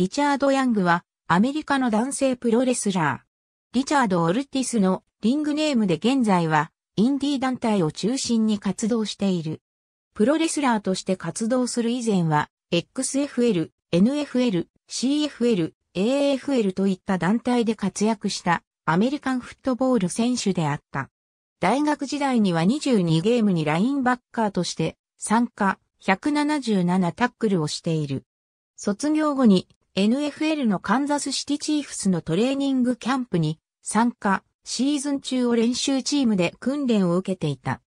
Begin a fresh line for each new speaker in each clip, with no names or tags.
リチャード・ヤングは、アメリカの男性プロレスラー。リチャード・オルティスのリングネームで現在は、インディー団体を中心に活動している。プロレスラーとして活動する以前は、XFL、NFL、CFL、AFL といった団体で活躍したアメリカンフットボール選手であった。大学時代には22ゲームにラインバッカーとして参加177タックルをしている。卒業後に NFL のカンザスシティチーフスのトレーニングキャンプに参加、シーズン中を練習チームで訓練を受けていた。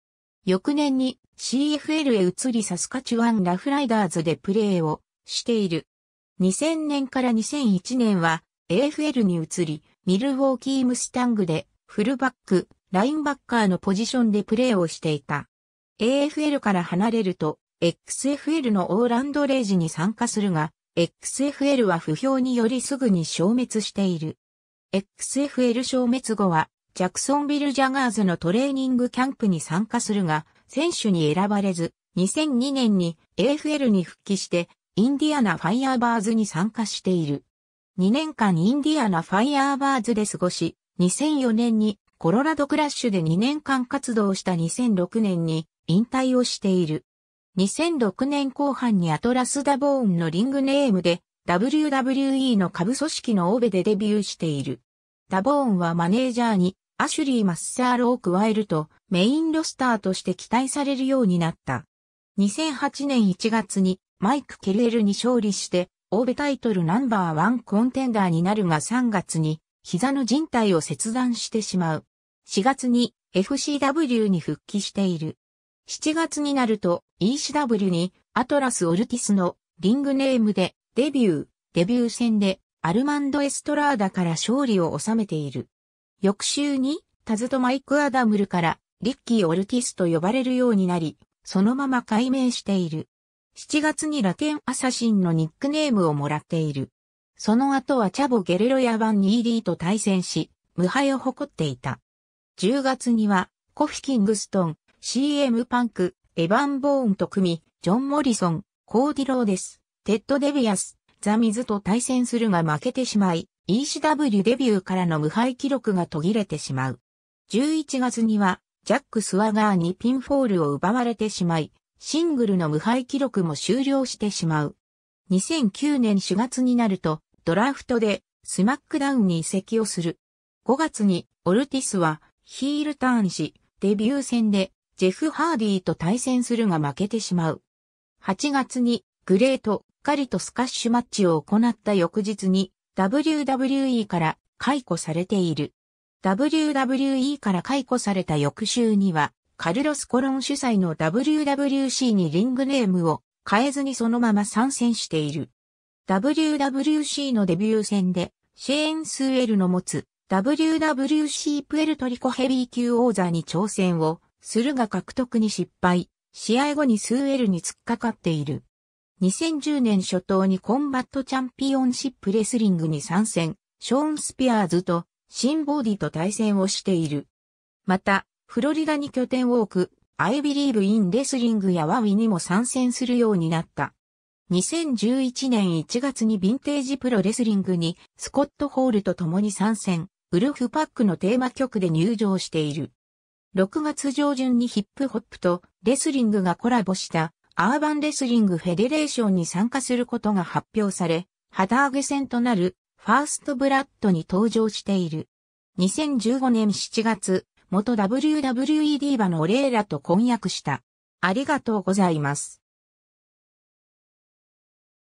翌年に CFL へ移りサスカチュワンラフライダーズでプレーをしている。2000年から2001年は AFL に移り、ミルウォーキームスタングでフルバック、ラインバッカーのポジションでプレーをしていた。AFL から離れると XFL のオーランドレイジに参加するが、XFL は不評によりすぐに消滅している。XFL 消滅後は、ジャクソンビル・ジャガーズのトレーニングキャンプに参加するが、選手に選ばれず、2002年に AFL に復帰して、インディアナ・ファイアーバーズに参加している。2年間インディアナ・ファイアーバーズで過ごし、2004年にコロラドクラッシュで2年間活動した2006年に引退をしている。2006年後半にアトラス・ダボーンのリングネームで WWE の下部組織のオーベでデビューしている。ダボーンはマネージャーにアシュリー・マッサールを加えるとメインロスターとして期待されるようになった。2008年1月にマイク・ケルエルに勝利してオーベタイトルナンバーワンコンテンダーになるが3月に膝の人帯を切断してしまう。4月に FCW に復帰している。7月になると ECW にアトラス・オルティスのリングネームでデビュー、デビュー戦でアルマンド・エストラーダから勝利を収めている。翌週にタズとマイク・アダムルからリッキー・オルティスと呼ばれるようになり、そのまま改名している。7月にラテンアサシンのニックネームをもらっている。その後はチャボ・ゲレロヤ版ニーリーと対戦し、無敗を誇っていた。10月にはコフィ・キングストン、CM パンク、エヴァン・ボーンと組み、ジョン・モリソン、コーディローです。テッド・デビアス、ザ・ミズと対戦するが負けてしまい、ECW デビューからの無敗記録が途切れてしまう。11月には、ジャック・スワガーにピンフォールを奪われてしまい、シングルの無敗記録も終了してしまう。2009年4月になると、ドラフトでスマックダウンに移籍をする。5月にオルティスはヒールターンし、デビュー戦でジェフ・ハーディーと対戦するが負けてしまう。8月にグレート・カリとスカッシュマッチを行った翌日に WWE から解雇されている。WWE から解雇された翌週にはカルロス・コロン主催の WWC にリングネームを変えずにそのまま参戦している。WWC のデビュー戦でシェーン・スウェルの持つ WWC プエルトリコヘビー級王座に挑戦をするが獲得に失敗、試合後にスーエルに突っかかっている。2010年初頭にコンバットチャンピオンシップレスリングに参戦、ショーン・スピアーズとシンボーディと対戦をしている。また、フロリダに拠点を置く、アイビリーブ・イン・レスリングやワウィにも参戦するようになった。2011年1月にヴィンテージプロレスリングにスコット・ホールと共に参戦、ウルフパックのテーマ曲で入場している。6月上旬にヒップホップとレスリングがコラボしたアーバンレスリングフェデレーションに参加することが発表され、旗揚げ戦となるファーストブラッドに登場している。2015年7月、元 WWE ディーバのオレーラと婚約した。ありがとうございます。